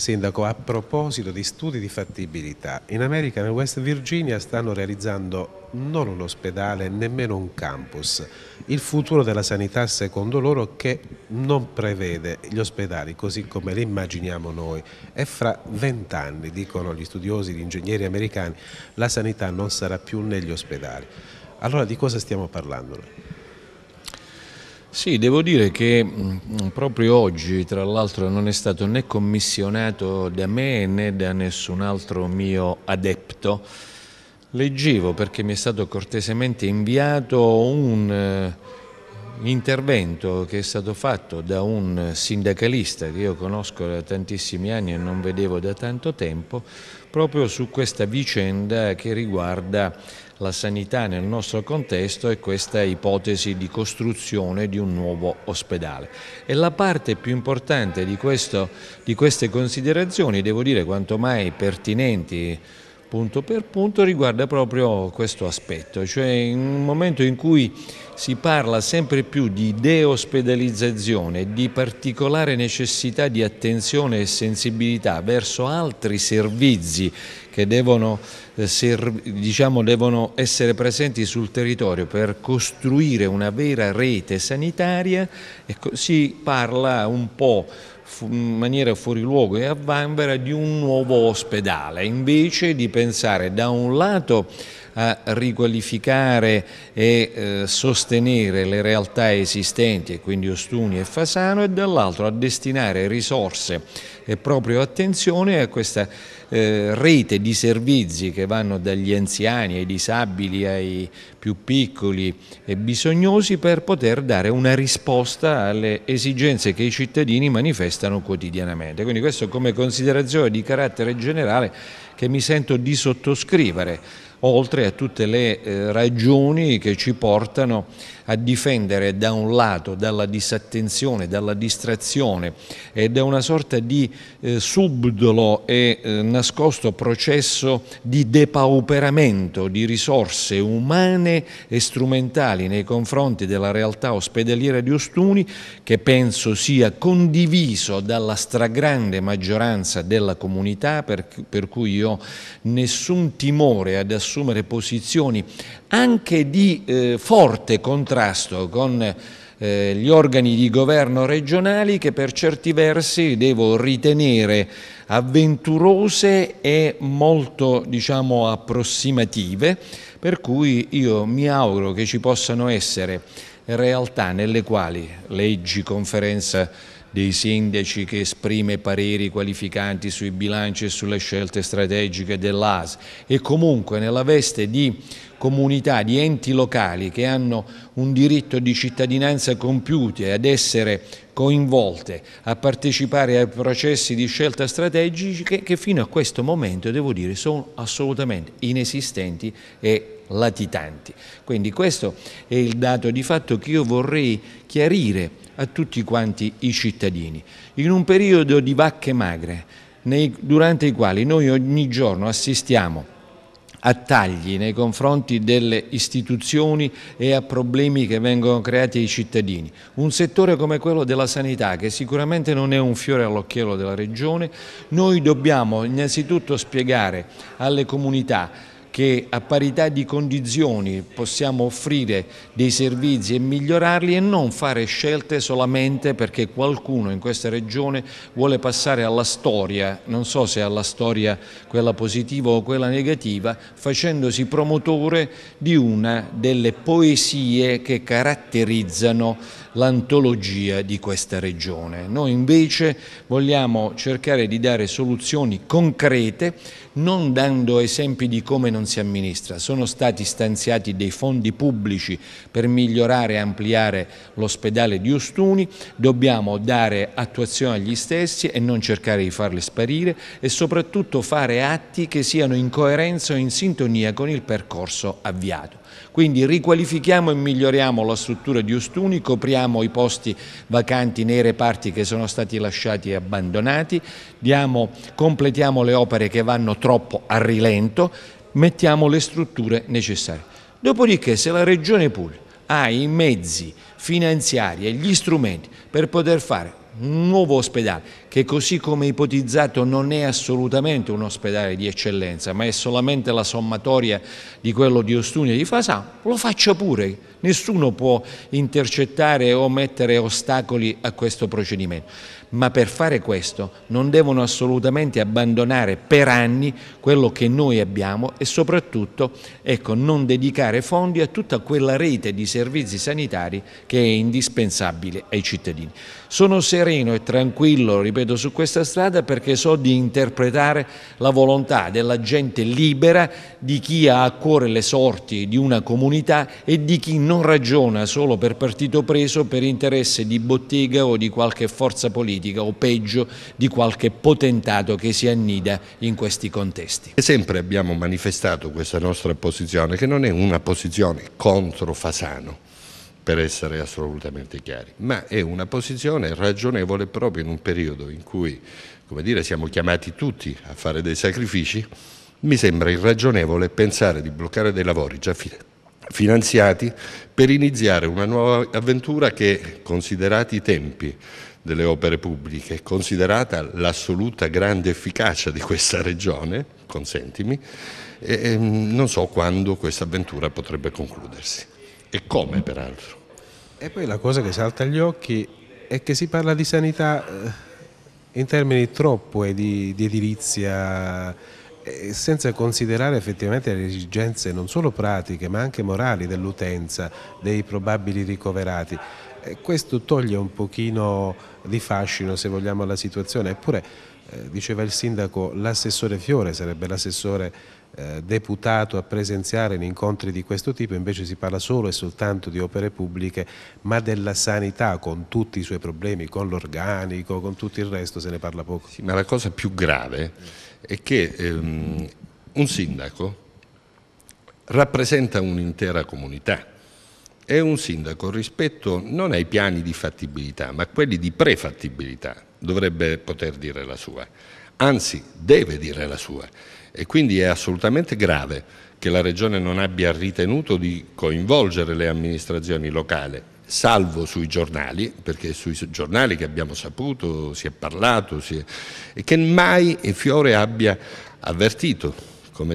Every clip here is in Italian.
Sindaco, a proposito di studi di fattibilità, in America, nel West Virginia, stanno realizzando non un ospedale, nemmeno un campus. Il futuro della sanità, secondo loro, che non prevede gli ospedali così come li immaginiamo noi. E fra vent'anni, dicono gli studiosi, gli ingegneri americani, la sanità non sarà più negli ospedali. Allora di cosa stiamo parlando noi? Sì, devo dire che mm, proprio oggi, tra l'altro, non è stato né commissionato da me né da nessun altro mio adepto. Leggevo perché mi è stato cortesemente inviato un eh, intervento che è stato fatto da un sindacalista che io conosco da tantissimi anni e non vedevo da tanto tempo, proprio su questa vicenda che riguarda la sanità nel nostro contesto è questa ipotesi di costruzione di un nuovo ospedale. E la parte più importante di, questo, di queste considerazioni, devo dire quanto mai pertinenti, punto per punto riguarda proprio questo aspetto, cioè in un momento in cui si parla sempre più di deospedalizzazione, di particolare necessità di attenzione e sensibilità verso altri servizi che devono, eh, diciamo, devono essere presenti sul territorio per costruire una vera rete sanitaria, ecco, si parla un po' in maniera fuori luogo e a vanvera di un nuovo ospedale, invece di pensare da un lato a riqualificare e eh, sostenere le realtà esistenti, e quindi Ostuni e Fasano, e dall'altro a destinare risorse e proprio attenzione a questa eh, rete di servizi che vanno dagli anziani ai disabili ai più piccoli e bisognosi per poter dare una risposta alle esigenze che i cittadini manifestano quotidianamente. Quindi questo come considerazione di carattere generale che mi sento di sottoscrivere, oltre a tutte le eh, ragioni che ci portano a difendere da un lato dalla disattenzione, dalla distrazione e da una sorta di eh, subdolo e eh, nascosto processo di depauperamento di risorse umane e strumentali nei confronti della realtà ospedaliera di Ostuni che penso sia condiviso dalla stragrande maggioranza della comunità per, per cui io nessun timore ad assumere posizioni anche di eh, forte contrasto contrasto con eh, gli organi di governo regionali che per certi versi devo ritenere avventurose e molto diciamo, approssimative, per cui io mi auguro che ci possano essere realtà nelle quali leggi, conferenza dei sindaci che esprime pareri qualificanti sui bilanci e sulle scelte strategiche dell'AS e comunque nella veste di comunità, di enti locali che hanno un diritto di cittadinanza compiute ad essere coinvolte, a partecipare ai processi di scelta strategiche che fino a questo momento, devo dire, sono assolutamente inesistenti e latitanti. Quindi questo è il dato di fatto che io vorrei chiarire a tutti quanti i cittadini. In un periodo di vacche magre, nei, durante i quali noi ogni giorno assistiamo a tagli nei confronti delle istituzioni e a problemi che vengono creati ai cittadini. Un settore come quello della sanità, che sicuramente non è un fiore all'occhiello della Regione, noi dobbiamo innanzitutto spiegare alle comunità che a parità di condizioni possiamo offrire dei servizi e migliorarli e non fare scelte solamente perché qualcuno in questa regione vuole passare alla storia, non so se alla storia quella positiva o quella negativa, facendosi promotore di una delle poesie che caratterizzano l'antologia di questa regione. Noi invece vogliamo cercare di dare soluzioni concrete, non dando esempi di come non non si amministra. Sono stati stanziati dei fondi pubblici per migliorare e ampliare l'ospedale di Ustuni, dobbiamo dare attuazione agli stessi e non cercare di farli sparire e soprattutto fare atti che siano in coerenza o in sintonia con il percorso avviato. Quindi riqualifichiamo e miglioriamo la struttura di Ustuni, copriamo i posti vacanti nei reparti che sono stati lasciati e abbandonati, diamo, completiamo le opere che vanno troppo a rilento, mettiamo le strutture necessarie. Dopodiché se la Regione Puglia ha i mezzi finanziari e gli strumenti per poter fare un nuovo ospedale, che così come ipotizzato non è assolutamente un ospedale di eccellenza, ma è solamente la sommatoria di quello di Ostunia e di Fasano, lo faccia pure, nessuno può intercettare o mettere ostacoli a questo procedimento ma per fare questo non devono assolutamente abbandonare per anni quello che noi abbiamo e soprattutto ecco, non dedicare fondi a tutta quella rete di servizi sanitari che è indispensabile ai cittadini. Sono sereno e tranquillo, ripeto, su questa strada perché so di interpretare la volontà della gente libera, di chi ha a cuore le sorti di una comunità e di chi non ragiona solo per partito preso, per interesse di bottega o di qualche forza politica politica o peggio di qualche potentato che si annida in questi contesti. sempre abbiamo manifestato questa nostra posizione che non è una posizione contro Fasano per essere assolutamente chiari, ma è una posizione ragionevole proprio in un periodo in cui come dire, siamo chiamati tutti a fare dei sacrifici, mi sembra irragionevole pensare di bloccare dei lavori già finanziati per iniziare una nuova avventura che, considerati i tempi, delle opere pubbliche, considerata l'assoluta grande efficacia di questa regione, consentimi, e, ehm, non so quando questa avventura potrebbe concludersi e come peraltro. E poi la cosa che salta agli occhi è che si parla di sanità eh, in termini troppo e di, di edilizia eh, senza considerare effettivamente le esigenze non solo pratiche ma anche morali dell'utenza, dei probabili ricoverati. E eh, questo toglie un pochino di fascino, se vogliamo, alla situazione. Eppure, eh, diceva il sindaco, l'assessore Fiore sarebbe l'assessore eh, deputato a presenziare in incontri di questo tipo, invece si parla solo e soltanto di opere pubbliche, ma della sanità con tutti i suoi problemi, con l'organico, con tutto il resto, se ne parla poco. Sì, ma la cosa più grave è che ehm, un sindaco rappresenta un'intera comunità è un sindaco rispetto non ai piani di fattibilità, ma a quelli di prefattibilità, dovrebbe poter dire la sua, anzi deve dire la sua. E quindi è assolutamente grave che la Regione non abbia ritenuto di coinvolgere le amministrazioni locali, salvo sui giornali, perché è sui giornali che abbiamo saputo, si è parlato, si è, e che mai Fiore abbia avvertito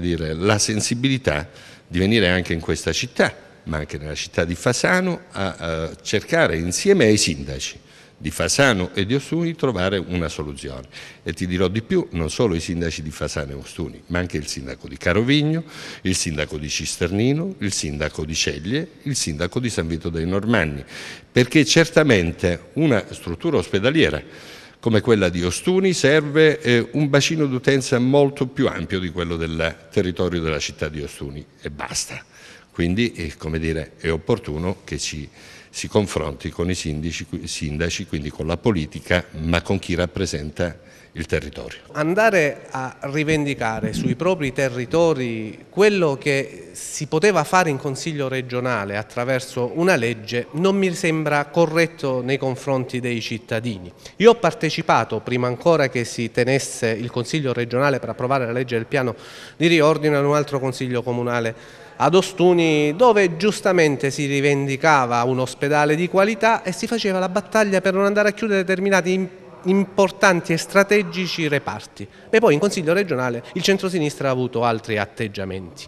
dire, la sensibilità di venire anche in questa città ma anche nella città di Fasano, a, a cercare insieme ai sindaci di Fasano e di Ostuni trovare una soluzione. E ti dirò di più, non solo i sindaci di Fasano e Ostuni, ma anche il sindaco di Carovigno, il sindaco di Cisternino, il sindaco di Ceglie, il sindaco di San Vito dei Normanni, perché certamente una struttura ospedaliera come quella di Ostuni serve eh, un bacino d'utenza molto più ampio di quello del territorio della città di Ostuni e basta. Quindi è, eh, dire, è opportuno che ci si confronti con i sindici, sindaci, quindi con la politica, ma con chi rappresenta il territorio. Andare a rivendicare sui propri territori quello che si poteva fare in Consiglio regionale attraverso una legge non mi sembra corretto nei confronti dei cittadini. Io ho partecipato, prima ancora che si tenesse il Consiglio regionale per approvare la legge del piano di riordino, ad un altro Consiglio comunale ad Ostuni dove giustamente si rivendicava un ospedale di qualità e si faceva la battaglia per non andare a chiudere determinati importanti e strategici reparti. E poi in Consiglio regionale il centrosinistra ha avuto altri atteggiamenti.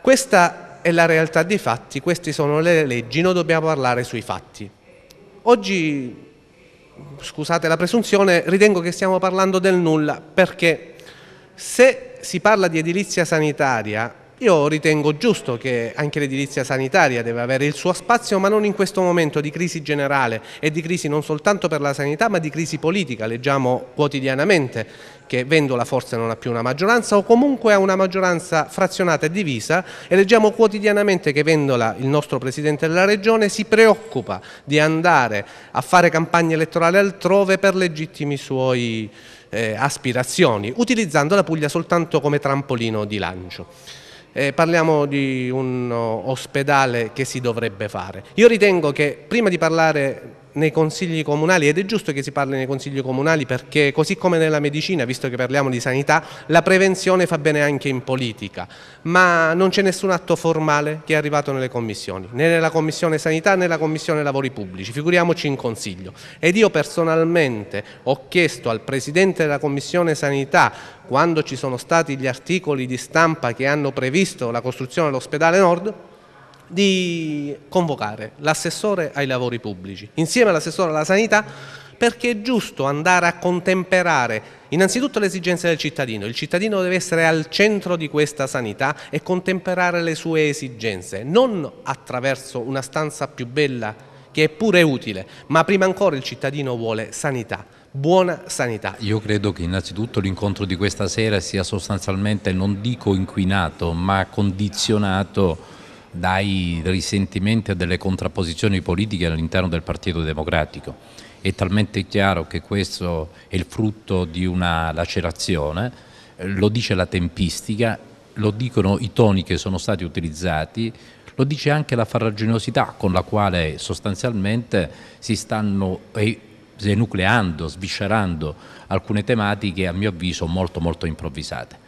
Questa è la realtà dei fatti, queste sono le leggi, noi dobbiamo parlare sui fatti. Oggi, scusate la presunzione, ritengo che stiamo parlando del nulla perché se si parla di edilizia sanitaria io ritengo giusto che anche l'edilizia sanitaria deve avere il suo spazio, ma non in questo momento di crisi generale e di crisi non soltanto per la sanità, ma di crisi politica. Leggiamo quotidianamente che Vendola forse non ha più una maggioranza o comunque ha una maggioranza frazionata e divisa e leggiamo quotidianamente che Vendola, il nostro Presidente della Regione, si preoccupa di andare a fare campagna elettorale altrove per legittimi suoi eh, aspirazioni, utilizzando la Puglia soltanto come trampolino di lancio eh, parliamo di un ospedale che si dovrebbe fare. Io ritengo che prima di parlare nei consigli comunali ed è giusto che si parli nei consigli comunali perché così come nella medicina, visto che parliamo di sanità, la prevenzione fa bene anche in politica, ma non c'è nessun atto formale che è arrivato nelle commissioni, né nella commissione sanità né nella commissione lavori pubblici, figuriamoci in consiglio. Ed io personalmente ho chiesto al Presidente della commissione sanità quando ci sono stati gli articoli di stampa che hanno previsto la costruzione dell'ospedale nord, di convocare l'assessore ai lavori pubblici insieme all'assessore alla sanità perché è giusto andare a contemperare innanzitutto le esigenze del cittadino, il cittadino deve essere al centro di questa sanità e contemperare le sue esigenze, non attraverso una stanza più bella che è pure utile, ma prima ancora il cittadino vuole sanità, buona sanità. Io credo che innanzitutto l'incontro di questa sera sia sostanzialmente, non dico inquinato, ma condizionato dai risentimenti e delle contrapposizioni politiche all'interno del Partito Democratico. È talmente chiaro che questo è il frutto di una lacerazione, eh, lo dice la tempistica, lo dicono i toni che sono stati utilizzati, lo dice anche la farraginosità con la quale sostanzialmente si stanno enucleando, eh, sviscerando alcune tematiche a mio avviso molto molto improvvisate.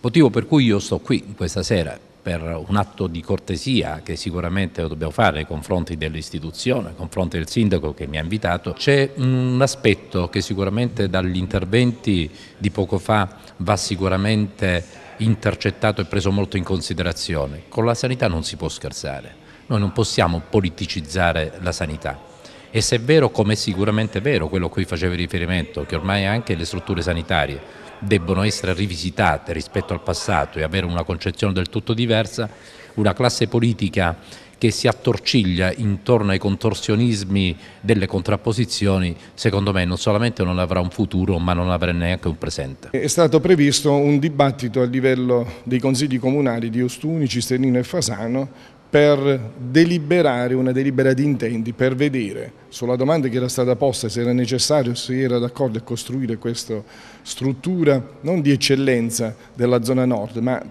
Motivo per cui io sto qui questa sera, per un atto di cortesia che sicuramente dobbiamo fare nei confronti dell'istituzione, nei confronti del sindaco che mi ha invitato, c'è un aspetto che sicuramente dagli interventi di poco fa va sicuramente intercettato e preso molto in considerazione. Con la sanità non si può scherzare, noi non possiamo politicizzare la sanità. E se è vero, come è sicuramente vero quello a cui facevi riferimento, che ormai anche le strutture sanitarie debbono essere rivisitate rispetto al passato e avere una concezione del tutto diversa, una classe politica che si attorciglia intorno ai contorsionismi delle contrapposizioni, secondo me non solamente non avrà un futuro, ma non avrà neanche un presente. È stato previsto un dibattito a livello dei consigli comunali di Ostuni, Cisternino e Fasano per deliberare una delibera di intenti, per vedere sulla domanda che era stata posta se era necessario, se era d'accordo a costruire questa struttura non di eccellenza della zona nord, ma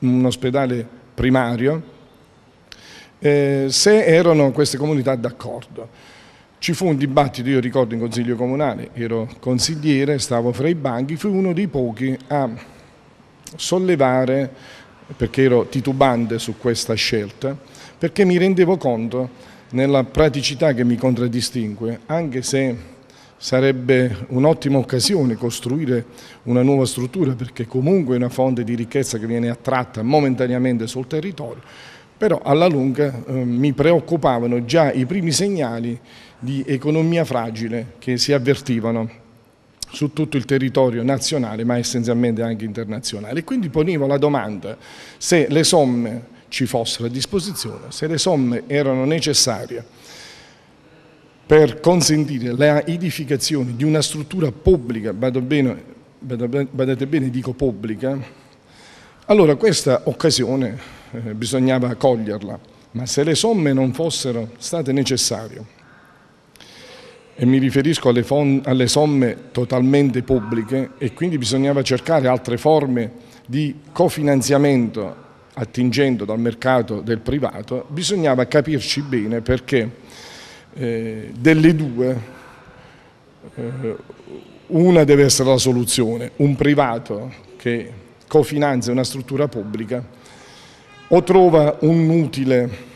un ospedale primario, eh, se erano queste comunità d'accordo. Ci fu un dibattito, io ricordo in consiglio comunale, ero consigliere, stavo fra i banchi, fui uno dei pochi a sollevare perché ero titubante su questa scelta, perché mi rendevo conto nella praticità che mi contraddistingue, anche se sarebbe un'ottima occasione costruire una nuova struttura perché comunque è una fonte di ricchezza che viene attratta momentaneamente sul territorio, però alla lunga eh, mi preoccupavano già i primi segnali di economia fragile che si avvertivano su tutto il territorio nazionale ma essenzialmente anche internazionale. Quindi ponevo la domanda se le somme ci fossero a disposizione, se le somme erano necessarie per consentire la edificazione di una struttura pubblica, bene, badate bene dico pubblica, allora questa occasione eh, bisognava coglierla, ma se le somme non fossero state necessarie e mi riferisco alle, alle somme totalmente pubbliche e quindi bisognava cercare altre forme di cofinanziamento attingendo dal mercato del privato, bisognava capirci bene perché eh, delle due eh, una deve essere la soluzione, un privato che cofinanzia una struttura pubblica o trova un utile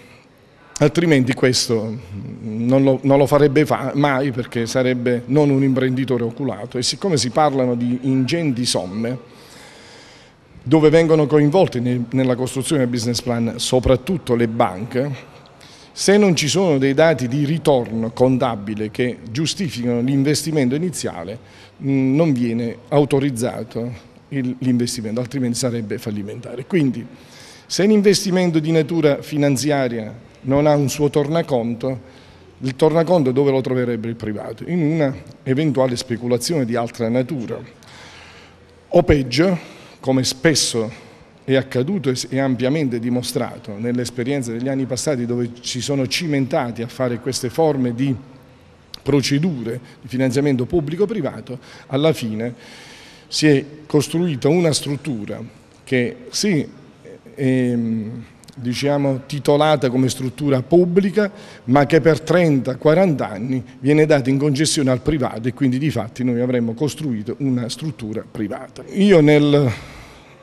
altrimenti questo non lo, non lo farebbe fa mai perché sarebbe non un imprenditore oculato e siccome si parlano di ingenti somme dove vengono coinvolte nella costruzione del business plan soprattutto le banche, se non ci sono dei dati di ritorno contabile che giustificano l'investimento iniziale, mm, non viene autorizzato l'investimento, altrimenti sarebbe fallimentare. Quindi se l'investimento di natura finanziaria non ha un suo tornaconto, il tornaconto dove lo troverebbe il privato? In una eventuale speculazione di altra natura. O peggio, come spesso è accaduto e ampiamente dimostrato nell'esperienza degli anni passati dove si sono cimentati a fare queste forme di procedure di finanziamento pubblico-privato, alla fine si è costruita una struttura che sì, è, ehm, diciamo, titolata come struttura pubblica, ma che per 30-40 anni viene data in concessione al privato e quindi di fatti noi avremmo costruito una struttura privata. Io nel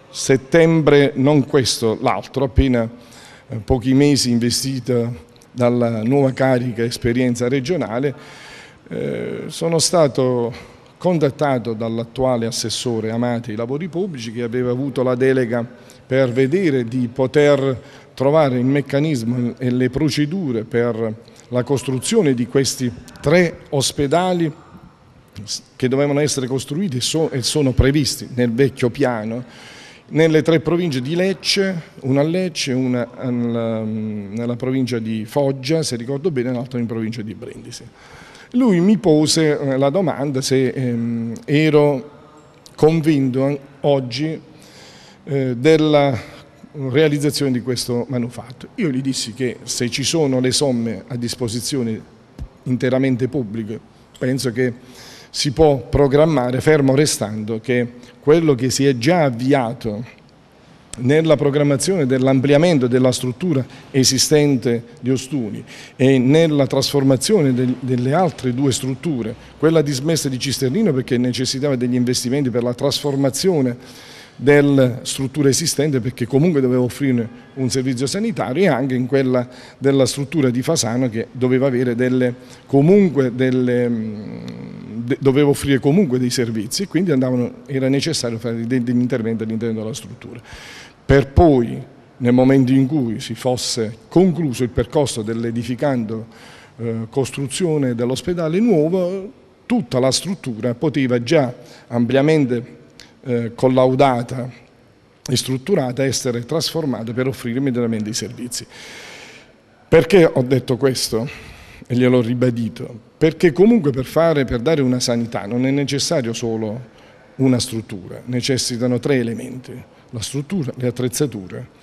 settembre, non questo, l'altro, appena eh, pochi mesi investito dalla nuova carica esperienza regionale, eh, sono stato contattato dall'attuale assessore Amati ai lavori pubblici che aveva avuto la delega per vedere di poter trovare il meccanismo e le procedure per la costruzione di questi tre ospedali che dovevano essere costruiti e sono previsti nel vecchio piano nelle tre province di Lecce, una a Lecce, una nella provincia di Foggia, se ricordo bene, e un'altra in provincia di Brindisi. Lui mi pose eh, la domanda se ehm, ero convinto oggi eh, della realizzazione di questo manufatto. Io gli dissi che se ci sono le somme a disposizione interamente pubbliche, penso che si può programmare, fermo restando che quello che si è già avviato nella programmazione dell'ampliamento della struttura esistente di Ostuni e nella trasformazione del, delle altre due strutture, quella dismessa di Cisternino perché necessitava degli investimenti per la trasformazione della struttura esistente perché comunque doveva offrire un servizio sanitario e anche in quella della struttura di Fasano che doveva, delle, delle, mm, doveva offrire comunque dei servizi e quindi andavano, era necessario fare degli interventi all'interno della struttura. Per poi, nel momento in cui si fosse concluso il percorso dell'edificando eh, costruzione dell'ospedale nuovo, tutta la struttura poteva già ampiamente eh, collaudata e strutturata essere trasformata per offrire immediatamente i servizi. Perché ho detto questo? E glielo ho ribadito. Perché comunque per, fare, per dare una sanità non è necessario solo una struttura, necessitano tre elementi, la struttura, le attrezzature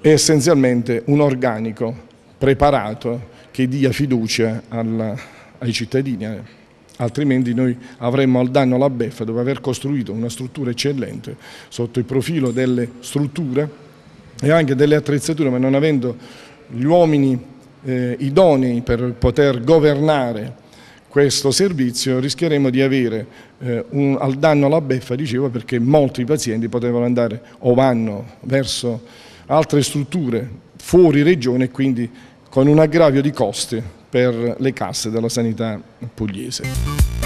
e essenzialmente un organico preparato che dia fiducia alla, ai cittadini, eh altrimenti noi avremmo al danno la beffa dopo aver costruito una struttura eccellente sotto il profilo delle strutture e anche delle attrezzature, ma non avendo gli uomini eh, idonei per poter governare questo servizio rischieremo di avere eh, un, al danno la beffa, dicevo, perché molti pazienti potevano andare o vanno verso altre strutture fuori regione e quindi con un aggravio di costi per le casse della sanità pugliese.